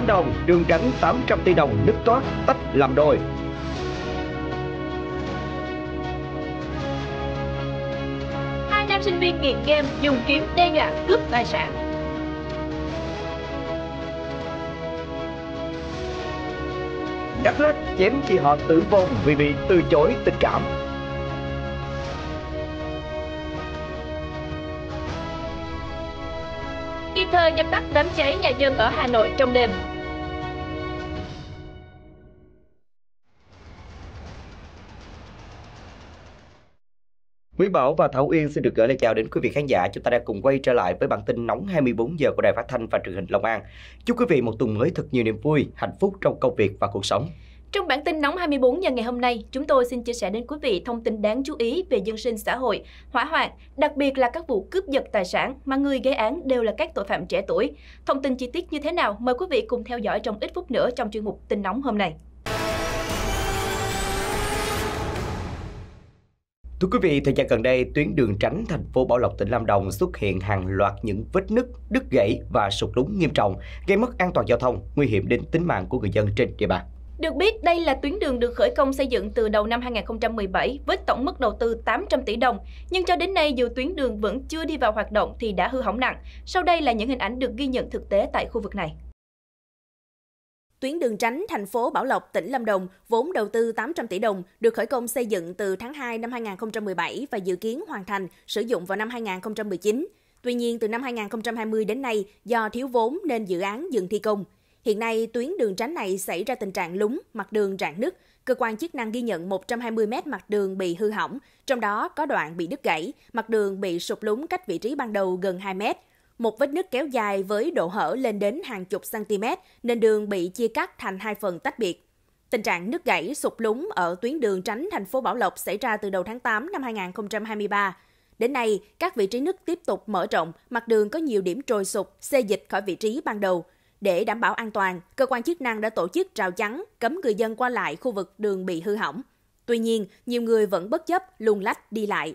Lâm Đồng, đường tránh 800 tỷ đồng nứt toát tách làm đôi. Hai nam sinh viên nghiện game dùng kiếm đe dọa cướp tài sản. Đắk Lắk chém chị họ tử vong vì bị từ chối tình cảm. kịp thời dập tắt đám cháy nhà dân ở Hà Nội trong đêm. Nguyễn Bảo và Thảo Uyên xin được gửi lời chào đến quý vị khán giả. Chúng ta đang cùng quay trở lại với bản tin nóng 24 giờ của Đài Phát thanh và Truyền hình Long An. Chúc quý vị một tuần mới thật nhiều niềm vui, hạnh phúc trong công việc và cuộc sống. Trong bản tin nóng 24 giờ ngày hôm nay, chúng tôi xin chia sẻ đến quý vị thông tin đáng chú ý về dân sinh xã hội, hỏa hoạn, đặc biệt là các vụ cướp giật tài sản mà người gây án đều là các tội phạm trẻ tuổi. Thông tin chi tiết như thế nào mời quý vị cùng theo dõi trong ít phút nữa trong chuyên mục tin nóng hôm nay. Thưa quý vị, thời gian gần đây, tuyến đường tránh thành phố Bảo Lộc, tỉnh Lâm Đồng xuất hiện hàng loạt những vết nứt, đứt gãy và sụt lún nghiêm trọng, gây mất an toàn giao thông, nguy hiểm đến tính mạng của người dân trên địa bàn. Được biết, đây là tuyến đường được khởi công xây dựng từ đầu năm 2017 với tổng mức đầu tư 800 tỷ đồng. Nhưng cho đến nay, dù tuyến đường vẫn chưa đi vào hoạt động thì đã hư hỏng nặng. Sau đây là những hình ảnh được ghi nhận thực tế tại khu vực này. Tuyến đường tránh thành phố Bảo Lộc, tỉnh Lâm Đồng, vốn đầu tư 800 tỷ đồng, được khởi công xây dựng từ tháng 2 năm 2017 và dự kiến hoàn thành, sử dụng vào năm 2019. Tuy nhiên, từ năm 2020 đến nay, do thiếu vốn nên dự án dừng thi công. Hiện nay, tuyến đường tránh này xảy ra tình trạng lúng, mặt đường rạn nứt. Cơ quan chức năng ghi nhận 120 mét mặt đường bị hư hỏng, trong đó có đoạn bị đứt gãy, mặt đường bị sụp lún cách vị trí ban đầu gần 2 mét. Một vết nứt kéo dài với độ hở lên đến hàng chục cm nên đường bị chia cắt thành hai phần tách biệt. Tình trạng nứt gãy sụp lúng ở tuyến đường tránh thành phố Bảo Lộc xảy ra từ đầu tháng 8 năm 2023. Đến nay, các vị trí nứt tiếp tục mở rộng, mặt đường có nhiều điểm trồi sụp, xê dịch khỏi vị trí ban đầu. Để đảm bảo an toàn, cơ quan chức năng đã tổ chức rào chắn, cấm người dân qua lại khu vực đường bị hư hỏng. Tuy nhiên, nhiều người vẫn bất chấp luồn lách đi lại.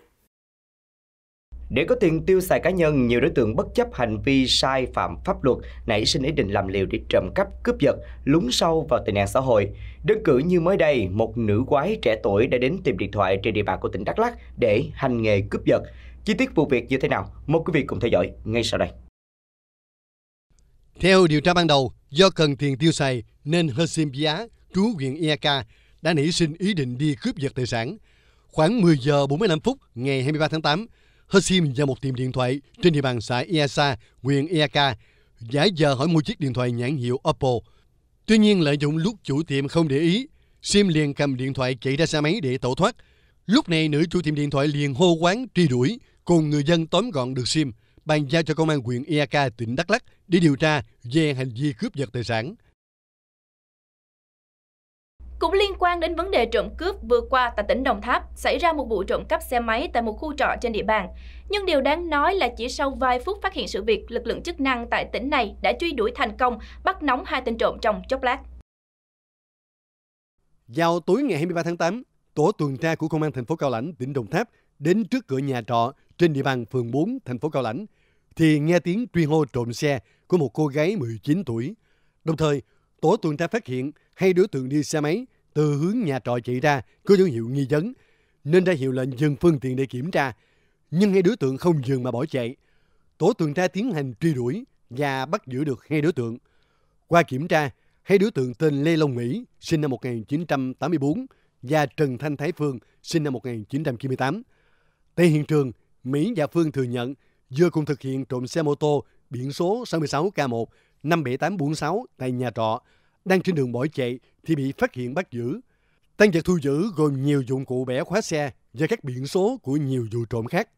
Để có tiền tiêu xài cá nhân, nhiều đối tượng bất chấp hành vi sai phạm pháp luật nảy sinh ý định làm liều để trộm cắp, cướp giật, lún sâu vào tệ nạn xã hội. Đơn cử như mới đây, một nữ quái trẻ tuổi đã đến tìm điện thoại trên địa bàn của tỉnh Đắk Lắk để hành nghề cướp giật. Chi tiết vụ việc như thế nào? Mời quý vị cùng theo dõi ngay sau đây. Theo điều tra ban đầu, do cần tiền tiêu xài nên Hơsim Bia, trú huyện Iaka, đã nảy sinh ý định đi cướp giật tài sản. Khoảng 10 giờ 45 phút ngày 23 tháng 8, hết SIM và một tiệm điện thoại trên địa bàn xã Iasa, huyện Iaka, giả giờ hỏi mua chiếc điện thoại nhãn hiệu Oppo. Tuy nhiên lợi dụng lúc chủ tiệm không để ý, SIM liền cầm điện thoại chạy ra xe máy để tẩu thoát. Lúc này nữ chủ tiệm điện thoại liền hô quán truy đuổi, cùng người dân tóm gọn được SIM, bàn giao cho công an huyện Iaka tỉnh Đắk Lắk để điều tra về hành vi cướp giật tài sản. Cũng liên quan đến vấn đề trộm cướp vừa qua tại tỉnh Đồng Tháp, xảy ra một vụ trộm cắp xe máy tại một khu trọ trên địa bàn. Nhưng điều đáng nói là chỉ sau vài phút phát hiện sự việc, lực lượng chức năng tại tỉnh này đã truy đuổi thành công, bắt nóng hai tên trộm trong chốc lát. Vào tối ngày 23 tháng 8, tổ tuần tra của công an thành phố Cao Lãnh, tỉnh Đồng Tháp đến trước cửa nhà trọ trên địa bàn phường 4, thành phố Cao Lãnh thì nghe tiếng truy hô trộm xe của một cô gái 19 tuổi. Đồng thời, tổ tuần tra phát hiện hai đối tượng đi xe máy từ hướng nhà trọ chạy ra có dấu hiệu nghi vấn nên đã hiệu lệnh dừng phương tiện để kiểm tra. Nhưng hai đối tượng không dừng mà bỏ chạy. Tổ tuần tra tiến hành truy đuổi và bắt giữ được hai đối tượng. Qua kiểm tra, hai đối tượng tên Lê Long Mỹ, sinh năm 1984 và Trần Thanh Thái Phương, sinh năm 1998. Tại hiện trường, Mỹ và Phương thừa nhận vừa cùng thực hiện trộm xe mô tô biển số 66K1 57846 tại nhà trọ đang trên đường bỏ chạy thì bị phát hiện bắt giữ. Tăng vật thu giữ gồm nhiều dụng cụ bẻ khóa xe và các biển số của nhiều vụ trộm khác.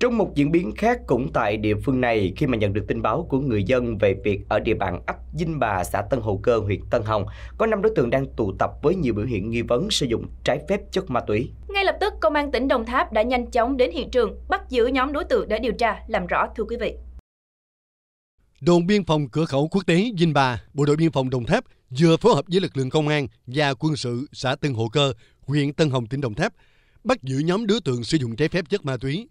Trong một diễn biến khác cũng tại địa phương này, khi mà nhận được tin báo của người dân về việc ở địa bàn ấp Dinh Bà, xã Tân Hồ Cơ, huyện Tân Hồng, có 5 đối tượng đang tụ tập với nhiều biểu hiện nghi vấn sử dụng trái phép chất ma túy. Ngay lập tức, Công an tỉnh Đồng Tháp đã nhanh chóng đến hiện trường, bắt giữ nhóm đối tượng để điều tra, làm rõ thưa quý vị. Đồn biên phòng cửa khẩu quốc tế Vinh Bà, Bộ đội biên phòng Đồng Tháp vừa phối hợp với lực lượng công an và quân sự xã Tân Hộ Cơ, huyện Tân Hồng, tỉnh Đồng Tháp, bắt giữ nhóm đối tượng sử dụng trái phép chất ma túy.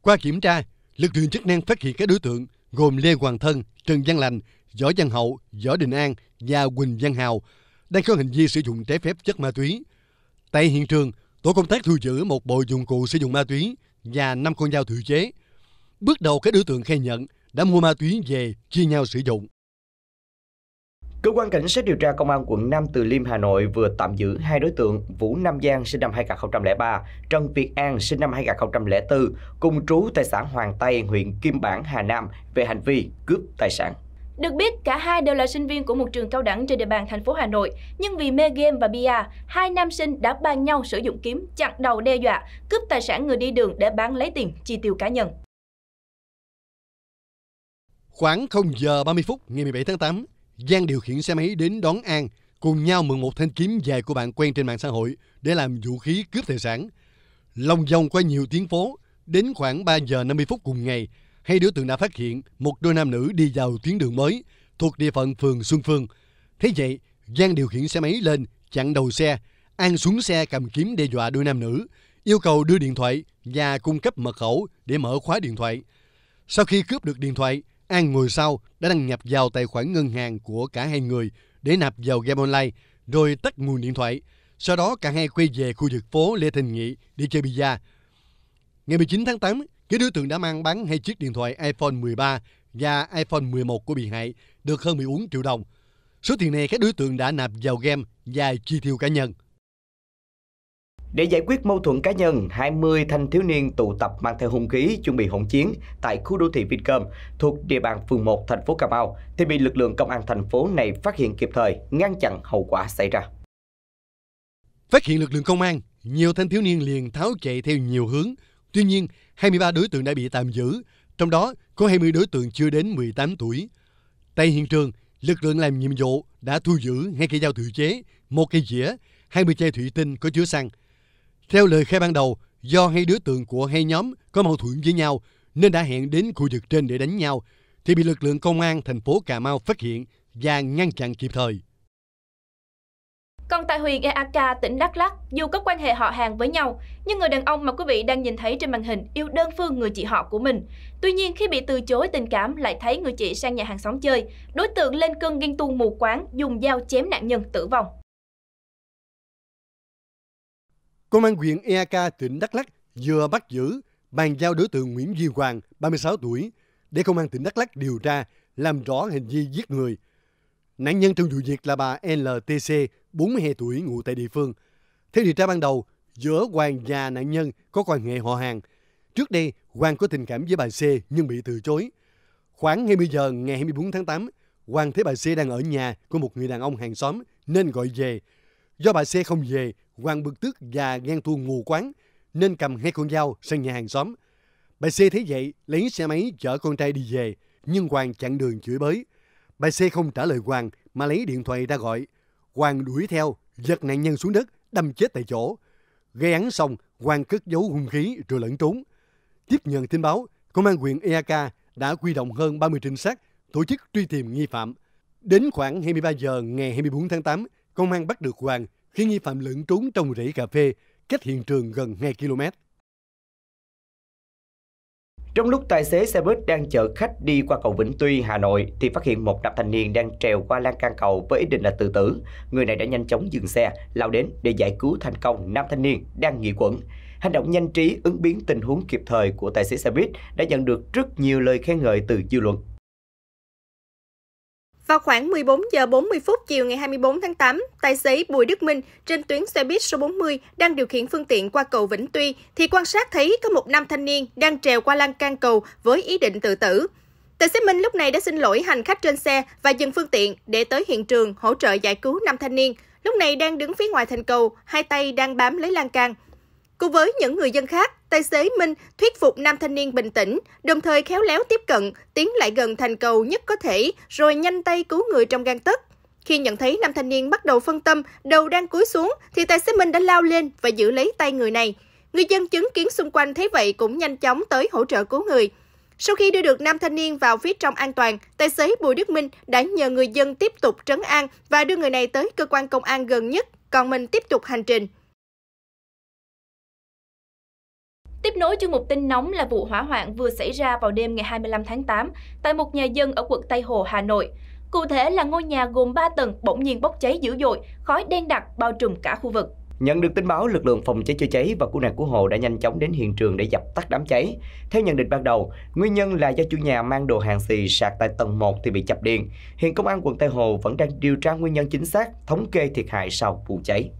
Qua kiểm tra, lực lượng chức năng phát hiện các đối tượng gồm Lê Hoàng Thân, Trần Văn Lành, Võ Văn Hậu, Võ Đình An và Quỳnh Văn Hào đang có hành vi sử dụng trái phép chất ma túy. Tại hiện trường, tổ công tác thu giữ một bộ dụng cụ sử dụng ma túy và năm con dao tự chế. Bước đầu các đối tượng khai nhận đã mua ma túy về chia nhau sử dụng. Cơ quan Cảnh sát điều tra Công an quận Nam Từ Liêm, Hà Nội vừa tạm giữ hai đối tượng Vũ Nam Giang sinh năm 2003, Trần Việt An sinh năm 2004, cùng trú tại xã Hoàng Tây, huyện Kim Bảng, Hà Nam về hành vi cướp tài sản. Được biết, cả hai đều là sinh viên của một trường cao đẳng trên địa bàn thành phố Hà Nội, nhưng vì mê game và bia, hai nam sinh đã bàn nhau sử dụng kiếm chặn đầu đe dọa, cướp tài sản người đi đường để bán lấy tiền chi tiêu cá nhân. Khoảng 0 giờ 30 phút ngày 17 tháng 8, Giang điều khiển xe máy đến đón An, cùng nhau mượn một thanh kiếm dài của bạn quen trên mạng xã hội để làm vũ khí cướp tài sản. Lòng vòng qua nhiều tuyến phố, đến khoảng 3 giờ 50 phút cùng ngày, hai đối tượng đã phát hiện một đôi nam nữ đi vào tuyến đường mới thuộc địa phận phường Xuân Phương. Thế vậy, Giang điều khiển xe máy lên, chặn đầu xe, An xuống xe cầm kiếm đe dọa đôi nam nữ, yêu cầu đưa điện thoại và cung cấp mật khẩu để mở khóa điện thoại. Sau khi cướp được điện thoại, An ngồi sau đã đăng nhập vào tài khoản ngân hàng của cả hai người để nạp vào game online, rồi tắt nguồn điện thoại. Sau đó cả hai quay về khu vực phố Lê Thành Nghị để chơi bida. Ngày 19 tháng 8, các đối tượng đã mang bán hai chiếc điện thoại iPhone 13 và iPhone 11 của bị hại được hơn 14 triệu đồng. Số tiền này các đối tượng đã nạp vào game và chi tiêu cá nhân. Để giải quyết mâu thuẫn cá nhân, 20 thanh thiếu niên tụ tập mang theo hung khí chuẩn bị hỗn chiến tại khu đô thị Vincom thuộc địa bàn phường 1 thành phố Cà Mau thì bị lực lượng công an thành phố này phát hiện kịp thời, ngăn chặn hậu quả xảy ra. Phát hiện lực lượng công an, nhiều thanh thiếu niên liền tháo chạy theo nhiều hướng. Tuy nhiên, 23 đối tượng đã bị tạm giữ, trong đó có 20 đối tượng chưa đến 18 tuổi. Tại hiện trường, lực lượng làm nhiệm vụ đã thu giữ hai cây dao tự chế, một cây dĩa, 20 chai thủy tinh có chứa xăng, theo lời khai ban đầu, do hai đứa tượng của hai nhóm có mâu thuẫn với nhau nên đã hẹn đến khu vực trên để đánh nhau thì bị lực lượng công an thành phố Cà Mau phát hiện và ngăn chặn kịp thời. Còn tại huyện Eak, tỉnh Đắk Lắk, dù có quan hệ họ hàng với nhau, nhưng người đàn ông mà quý vị đang nhìn thấy trên màn hình yêu đơn phương người chị họ của mình. Tuy nhiên, khi bị từ chối tình cảm lại thấy người chị sang nhà hàng xóm chơi, đối tượng lên cơn ghen tuông mù quáng dùng dao chém nạn nhân tử vong. Công an huyện EAK tỉnh Đắk Lắk vừa bắt giữ bàn giao đối tượng Nguyễn Duy Hoàng, 36 tuổi, để công an tỉnh Đắk Lắk điều tra, làm rõ hành vi giết người. Nạn nhân trong vụ việc là bà LTC, 42 tuổi, ngụ tại địa phương. Theo điều tra ban đầu, giữa Hoàng và nạn nhân có quan hệ họ hàng. Trước đây, Hoàng có tình cảm với bà C nhưng bị từ chối. Khoảng 20 giờ ngày 24 tháng 8, Hoàng thấy bà C đang ở nhà của một người đàn ông hàng xóm nên gọi về Do bà xe không về, Hoàng bực tức và ghen tuông mù quán, nên cầm hai con dao sang nhà hàng xóm. Bà xe thấy vậy lấy xe máy chở con trai đi về nhưng Hoàng chặn đường chửi bới. Bà xe không trả lời Hoàng mà lấy điện thoại ra gọi. Hoàng đuổi theo, giật nạn nhân xuống đất, đâm chết tại chỗ. Gây án xong, Hoàng cất giấu hung khí rồi lẫn trốn. Tiếp nhận tin báo, Công an huyện EAK đã quy động hơn 30 trinh sát tổ chức truy tìm nghi phạm. Đến khoảng 23 giờ ngày 24 tháng 8, công an bắt được Hoàng khi nghi phạm lẫn trốn trong rẫy cà phê, cách hiện trường gần 2 km. Trong lúc tài xế xe buýt đang chở khách đi qua cầu Vĩnh Tuy, Hà Nội, thì phát hiện một nam thanh niên đang trèo qua lan can cầu với ý định là tự tử. Người này đã nhanh chóng dừng xe, lao đến để giải cứu thành công nam thanh niên đang nghỉ quẩn. Hành động nhanh trí ứng biến tình huống kịp thời của tài xế xe buýt đã nhận được rất nhiều lời khen ngợi từ dư luận. Vào khoảng 14 giờ 40 phút chiều ngày 24 tháng 8, tài xế Bùi Đức Minh trên tuyến xe buýt số 40 đang điều khiển phương tiện qua cầu Vĩnh Tuy thì quan sát thấy có một nam thanh niên đang trèo qua lan can cầu với ý định tự tử. Tài xế Minh lúc này đã xin lỗi hành khách trên xe và dừng phương tiện để tới hiện trường hỗ trợ giải cứu nam thanh niên. Lúc này đang đứng phía ngoài thành cầu, hai tay đang bám lấy lan can. Cùng với những người dân khác, tài xế Minh thuyết phục nam thanh niên bình tĩnh, đồng thời khéo léo tiếp cận, tiến lại gần thành cầu nhất có thể, rồi nhanh tay cứu người trong gang tấc. Khi nhận thấy nam thanh niên bắt đầu phân tâm, đầu đang cúi xuống, thì tài xế Minh đã lao lên và giữ lấy tay người này. Người dân chứng kiến xung quanh thấy vậy cũng nhanh chóng tới hỗ trợ cứu người. Sau khi đưa được nam thanh niên vào phía trong an toàn, tài xế Bùi Đức Minh đã nhờ người dân tiếp tục trấn an và đưa người này tới cơ quan công an gần nhất, còn mình tiếp tục hành trình. Tiếp nối chương mục tin nóng là vụ hỏa hoạn vừa xảy ra vào đêm ngày 25 tháng 8 tại một nhà dân ở quận Tây Hồ, Hà Nội. Cụ thể là ngôi nhà gồm 3 tầng bỗng nhiên bốc cháy dữ dội, khói đen đặc bao trùm cả khu vực. Nhận được tin báo, lực lượng phòng cháy chữa cháy và cứu nạn cứu hộ đã nhanh chóng đến hiện trường để dập tắt đám cháy. Theo nhận định ban đầu, nguyên nhân là do chủ nhà mang đồ hàng xì sạc tại tầng 1 thì bị chập điện. Hiện công an quận Tây Hồ vẫn đang điều tra nguyên nhân chính xác, thống kê thiệt hại sau vụ cháy.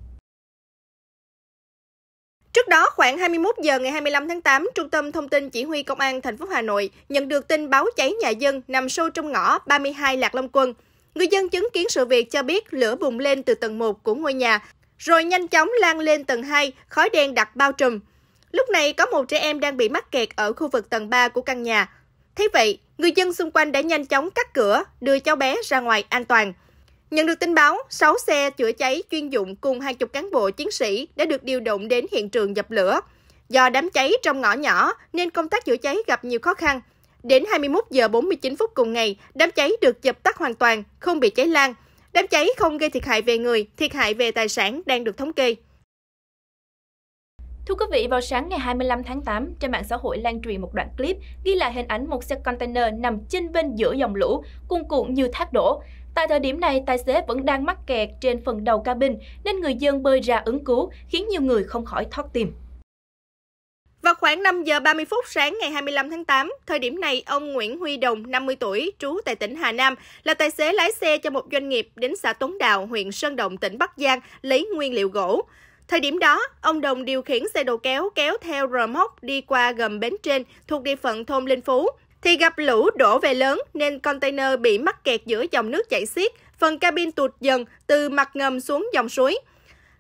Trước đó, khoảng 21 giờ ngày 25 tháng 8, Trung tâm Thông tin Chỉ huy Công an thành phố Hà Nội nhận được tin báo cháy nhà dân nằm sâu trong ngõ 32 Lạc Long Quân. Người dân chứng kiến sự việc cho biết lửa bùng lên từ tầng 1 của ngôi nhà, rồi nhanh chóng lan lên tầng 2, khói đen đặc bao trùm. Lúc này có một trẻ em đang bị mắc kẹt ở khu vực tầng 3 của căn nhà. Thế vậy, người dân xung quanh đã nhanh chóng cắt cửa, đưa cháu bé ra ngoài an toàn. Nhận được tin báo, 6 xe chữa cháy chuyên dụng cùng hàng chục cán bộ chiến sĩ đã được điều động đến hiện trường dập lửa. Do đám cháy trong ngõ nhỏ nên công tác chữa cháy gặp nhiều khó khăn. Đến 21 giờ 49 phút cùng ngày, đám cháy được dập tắt hoàn toàn, không bị cháy lan. Đám cháy không gây thiệt hại về người, thiệt hại về tài sản đang được thống kê. Thưa quý vị, vào sáng ngày 25 tháng 8, trên mạng xã hội lan truyền một đoạn clip ghi lại hình ảnh một xe container nằm trên bên giữa dòng lũ, cuồn cuộn như thác đổ. Tại thời điểm này, tài xế vẫn đang mắc kẹt trên phần đầu cabin nên người dân bơi ra ứng cứu, khiến nhiều người không khỏi thoát tim. Vào khoảng 5 giờ 30 phút sáng ngày 25 tháng 8, thời điểm này ông Nguyễn Huy Đồng, 50 tuổi, trú tại tỉnh Hà Nam, là tài xế lái xe cho một doanh nghiệp đến xã tuấn Đào, huyện Sơn Động, tỉnh Bắc Giang lấy nguyên liệu gỗ. Thời điểm đó, ông Đồng điều khiển xe đầu kéo kéo theo rờ móc đi qua gầm bến trên thuộc địa phận thôn Linh Phú, thì gặp lũ đổ về lớn nên container bị mắc kẹt giữa dòng nước chảy xiết, phần cabin tụt dần từ mặt ngầm xuống dòng suối.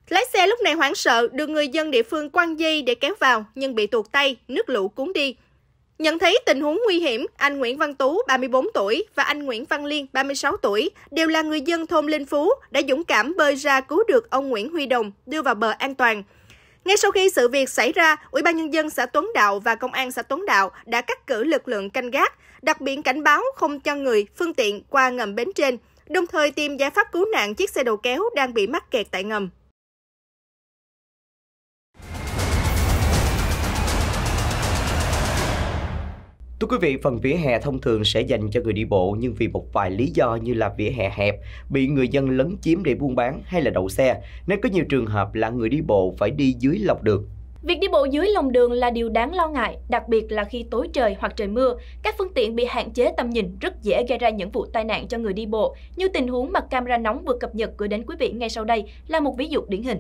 Lái xe lúc này hoảng sợ được người dân địa phương quăng dây để kéo vào nhưng bị tuột tay, nước lũ cuốn đi. Nhận thấy tình huống nguy hiểm, anh Nguyễn Văn Tú, 34 tuổi và anh Nguyễn Văn Liên, 36 tuổi, đều là người dân thôn Linh Phú, đã dũng cảm bơi ra cứu được ông Nguyễn Huy Đồng, đưa vào bờ an toàn. Ngay sau khi sự việc xảy ra, Ủy ban nhân dân xã Tuấn Đạo và công an xã Tuấn Đạo đã cắt cử lực lượng canh gác, đặc biệt cảnh báo không cho người, phương tiện qua ngầm bến trên, đồng thời tìm giải pháp cứu nạn chiếc xe đầu kéo đang bị mắc kẹt tại ngầm. Thưa quý vị, phần vỉa hè thông thường sẽ dành cho người đi bộ nhưng vì một vài lý do như là vỉa hè hẹp, bị người dân lấn chiếm để buôn bán hay là đậu xe, nên có nhiều trường hợp là người đi bộ phải đi dưới lòng đường. Việc đi bộ dưới lòng đường là điều đáng lo ngại, đặc biệt là khi tối trời hoặc trời mưa. Các phương tiện bị hạn chế tầm nhìn rất dễ gây ra những vụ tai nạn cho người đi bộ, như tình huống mà camera nóng vừa cập nhật gửi đến quý vị ngay sau đây là một ví dụ điển hình.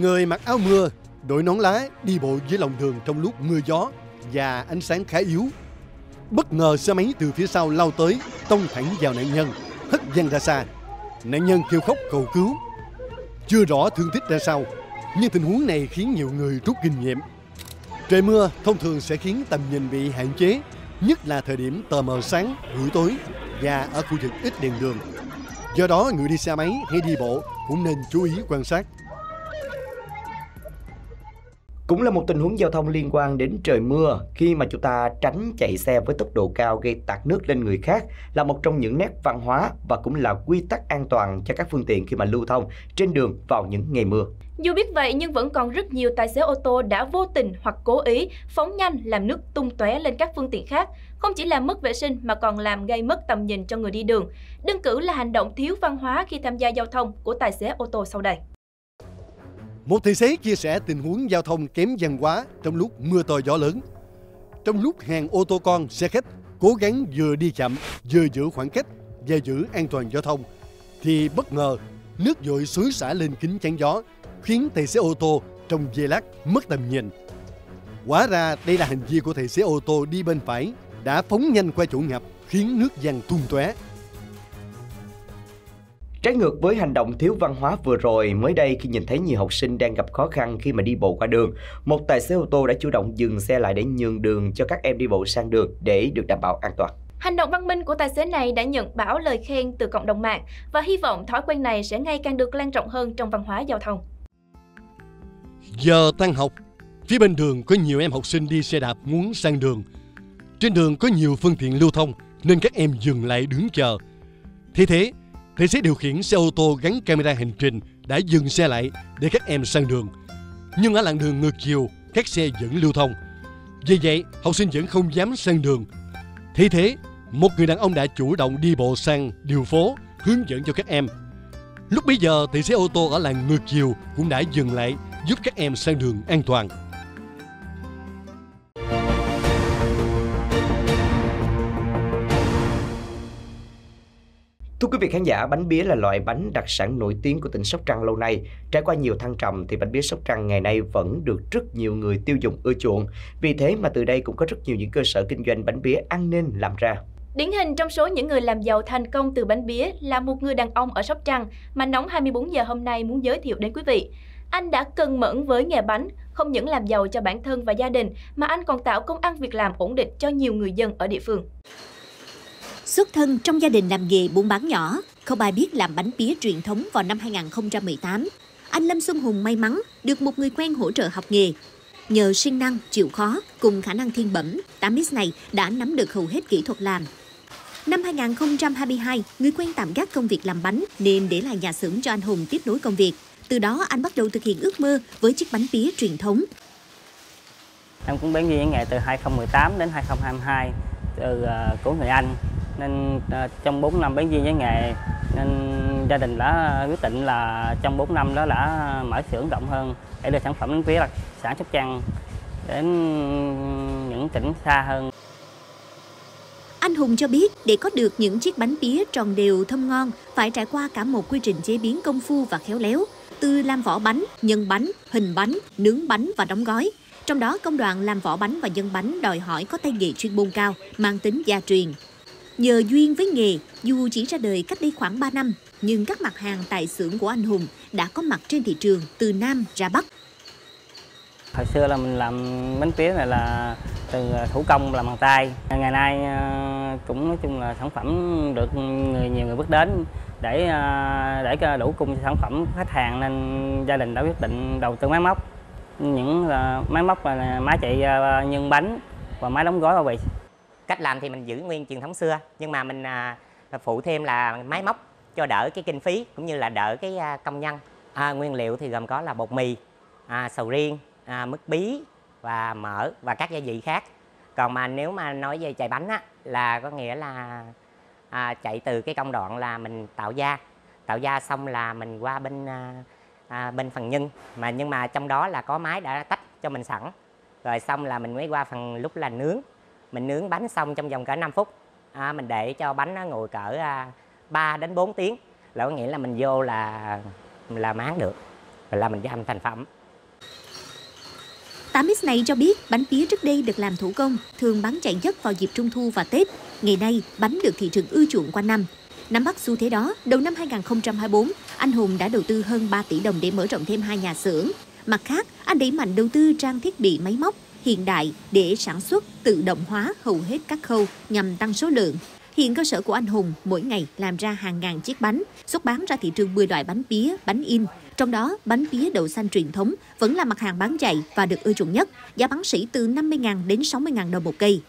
Người mặc áo mưa, đội nón lá, đi bộ dưới lòng đường trong lúc mưa gió và ánh sáng khá yếu. Bất ngờ xe máy từ phía sau lao tới, tông thẳng vào nạn nhân, hất văng ra xa. Nạn nhân kêu khóc cầu cứu. Chưa rõ thương tích ra sao, nhưng tình huống này khiến nhiều người rút kinh nghiệm. Trời mưa thông thường sẽ khiến tầm nhìn bị hạn chế, nhất là thời điểm tờ mờ sáng, buổi tối và ở khu vực ít đèn đường. Do đó, người đi xe máy hay đi bộ cũng nên chú ý quan sát. Cũng là một tình huống giao thông liên quan đến trời mưa khi mà chúng ta tránh chạy xe với tốc độ cao gây tạt nước lên người khác là một trong những nét văn hóa và cũng là quy tắc an toàn cho các phương tiện khi mà lưu thông trên đường vào những ngày mưa. Dù biết vậy nhưng vẫn còn rất nhiều tài xế ô tô đã vô tình hoặc cố ý phóng nhanh làm nước tung tóe lên các phương tiện khác, không chỉ làm mất vệ sinh mà còn làm gây mất tầm nhìn cho người đi đường. Đơn cử là hành động thiếu văn hóa khi tham gia giao thông của tài xế ô tô sau đây. Một tài xế chia sẻ tình huống giao thông kém văn hóa trong lúc mưa to gió lớn. Trong lúc hàng ô tô con, xe khách cố gắng vừa đi chậm, vừa giữ khoảng cách và giữ an toàn giao thông, thì bất ngờ nước dội xối xả lên kính chắn gió, khiến tài xế ô tô trong giây lát mất tầm nhìn. Hóa ra đây là hành vi của tài xế ô tô đi bên phải đã phóng nhanh qua chỗ ngập khiến nước văng tung tóe Trái ngược với hành động thiếu văn hóa vừa rồi, mới đây khi nhìn thấy nhiều học sinh đang gặp khó khăn khi mà đi bộ qua đường, một tài xế ô tô đã chủ động dừng xe lại để nhường đường cho các em đi bộ sang đường để được đảm bảo an toàn. Hành động văn minh của tài xế này đã nhận bảo lời khen từ cộng đồng mạng và hy vọng thói quen này sẽ ngày càng được lan rộng hơn trong văn hóa giao thông. Giờ tan học, phía bên đường có nhiều em học sinh đi xe đạp muốn sang đường. Trên đường có nhiều phương tiện lưu thông nên các em dừng lại đứng chờ. Thế thế, Tài xế điều khiển xe ô tô gắn camera hành trình đã dừng xe lại để các em sang đường. Nhưng ở làng đường ngược chiều, các xe vẫn lưu thông. Vì vậy, học sinh vẫn không dám sang đường. Thế thế, một người đàn ông đã chủ động đi bộ sang điều phố hướng dẫn cho các em. Lúc bây giờ, tài xế ô tô ở làng ngược chiều cũng đã dừng lại giúp các em sang đường an toàn. Thưa quý vị khán giả, bánh bía là loại bánh đặc sản nổi tiếng của tỉnh Sóc Trăng lâu nay. Trải qua nhiều thăng trầm thì bánh bía Sóc Trăng ngày nay vẫn được rất nhiều người tiêu dùng ưa chuộng. Vì thế mà từ đây cũng có rất nhiều những cơ sở kinh doanh bánh bía ăn nên làm ra. Điển hình trong số những người làm giàu thành công từ bánh bía là một người đàn ông ở Sóc Trăng mà Nóng 24 giờ hôm nay muốn giới thiệu đến quý vị. Anh đã cần mẫn với nghề bánh, không những làm giàu cho bản thân và gia đình mà anh còn tạo công ăn việc làm ổn định cho nhiều người dân ở địa phương. Xuất thân trong gia đình làm nghề buôn bán nhỏ, không ai biết làm bánh pía truyền thống vào năm 2018. Anh Lâm Xuân Hùng may mắn được một người quen hỗ trợ học nghề. Nhờ sinh năng, chịu khó cùng khả năng thiên bẩm, 8X này đã nắm được hầu hết kỹ thuật làm. Năm 2022, người quen tạm gác công việc làm bánh nên để lại nhà xưởng cho anh Hùng tiếp nối công việc. Từ đó anh bắt đầu thực hiện ước mơ với chiếc bánh pía truyền thống. Em cũng bán duyên nghề từ 2018 đến 2022 từ ờ, của người Anh nên à, trong 4 năm bán duyên với nghề nên gia đình đã quyết định là trong 4 năm đó đã mở xưởng rộng hơn để đưa sản phẩm đến phía đặc sản Sóc Trăng đến những tỉnh xa hơn. Anh Hùng cho biết để có được những chiếc bánh pía tròn đều thơm ngon phải trải qua cả một quy trình chế biến công phu và khéo léo, từ làm vỏ bánh, nhân bánh, hình bánh, nướng bánh và đóng gói. Trong đó công đoạn làm vỏ bánh và nhân bánh đòi hỏi có tay nghề chuyên môn cao, mang tính gia truyền, Nhờ duyên với nghề, dù chỉ ra đời cách đây khoảng 3 năm, nhưng các mặt hàng tại xưởng của anh Hùng đã có mặt trên thị trường từ Nam ra Bắc. Hồi xưa là mình làm bánh pía này là từ à, thủ công làm bằng tay. Ngày nay à, cũng nói chung là sản phẩm được người nhiều người bước đến để à, để đủ cung sản phẩm khách hàng nên gia đình đã quyết định đầu tư máy móc những là máy móc là máy chạy nhân bánh và máy đóng gói bao bì cách làm thì mình giữ nguyên truyền thống xưa nhưng mà mình à, phụ thêm là máy móc cho đỡ cái kinh phí cũng như là đỡ cái à, công nhân à, nguyên liệu thì gồm có là bột mì à, sầu riêng à, mứt bí và mỡ và các gia vị khác còn mà nếu mà nói về chạy bánh á là có nghĩa là à, chạy từ cái công đoạn là mình tạo da tạo da xong là mình qua bên à, à, bên phần nhân mà nhưng mà trong đó là có máy đã tách cho mình sẵn rồi xong là mình mới qua phần lúc là nướng mình nướng bánh xong trong vòng cỡ 5 phút à, mình để cho bánh nó ngồi cỡ à, 3 đến 4 tiếng là có nghĩa là mình vô là là máng được là mình làm thành phẩm Tám x này cho biết bánh pía trước đây được làm thủ công, thường bán chạy nhất vào dịp Trung thu và Tết. Ngày nay, bánh được thị trường ưa chuộng qua năm. Nắm bắt xu thế đó, đầu năm 2024, anh Hùng đã đầu tư hơn 3 tỷ đồng để mở rộng thêm hai nhà xưởng. Mặt khác, anh đẩy mạnh đầu tư trang thiết bị máy móc, hiện đại để sản xuất tự động hóa hầu hết các khâu nhằm tăng số lượng. Hiện cơ sở của anh Hùng mỗi ngày làm ra hàng ngàn chiếc bánh, xuất bán ra thị trường 10 loại bánh pía, bánh in. Trong đó, bánh pía đậu xanh truyền thống vẫn là mặt hàng bán chạy và được ưa chuộng nhất, giá bán sỉ từ 50.000 đến 60.000 đồng một cây.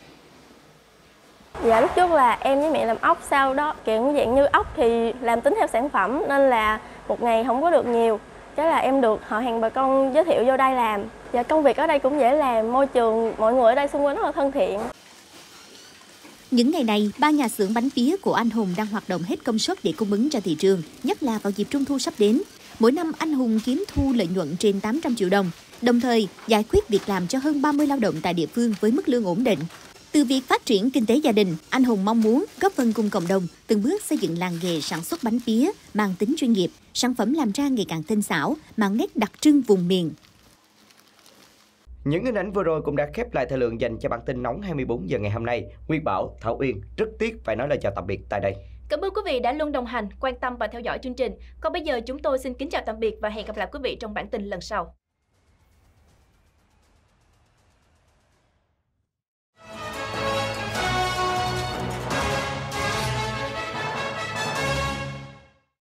Dạ lúc trước là em với mẹ làm ốc sau đó kiểu dạng như ốc thì làm tính theo sản phẩm nên là một ngày không có được nhiều. Chắc là em được họ hàng bà con giới thiệu vô đây làm Dạ công việc ở đây cũng dễ làm, môi trường mọi người ở đây xung quanh rất là thân thiện. Những ngày này, ba nhà xưởng bánh pía của anh Hùng đang hoạt động hết công suất để cung ứng cho thị trường, nhất là vào dịp trung thu sắp đến. Mỗi năm anh Hùng kiếm thu lợi nhuận trên 800 triệu đồng, đồng thời giải quyết việc làm cho hơn 30 lao động tại địa phương với mức lương ổn định. Từ việc phát triển kinh tế gia đình, anh Hùng mong muốn góp phần cùng cộng đồng từng bước xây dựng làng nghề sản xuất bánh pía mang tính chuyên nghiệp, sản phẩm làm ra ngày càng tinh xảo, mang nét đặc trưng vùng miền. Những hình ảnh vừa rồi cũng đã khép lại thời lượng dành cho bản tin nóng 24 giờ ngày hôm nay. Nguyên Bảo, Thảo Uyên, rất tiếc phải nói lời chào tạm biệt tại đây. Cảm ơn quý vị đã luôn đồng hành, quan tâm và theo dõi chương trình. Còn bây giờ chúng tôi xin kính chào tạm biệt và hẹn gặp lại quý vị trong bản tin lần sau.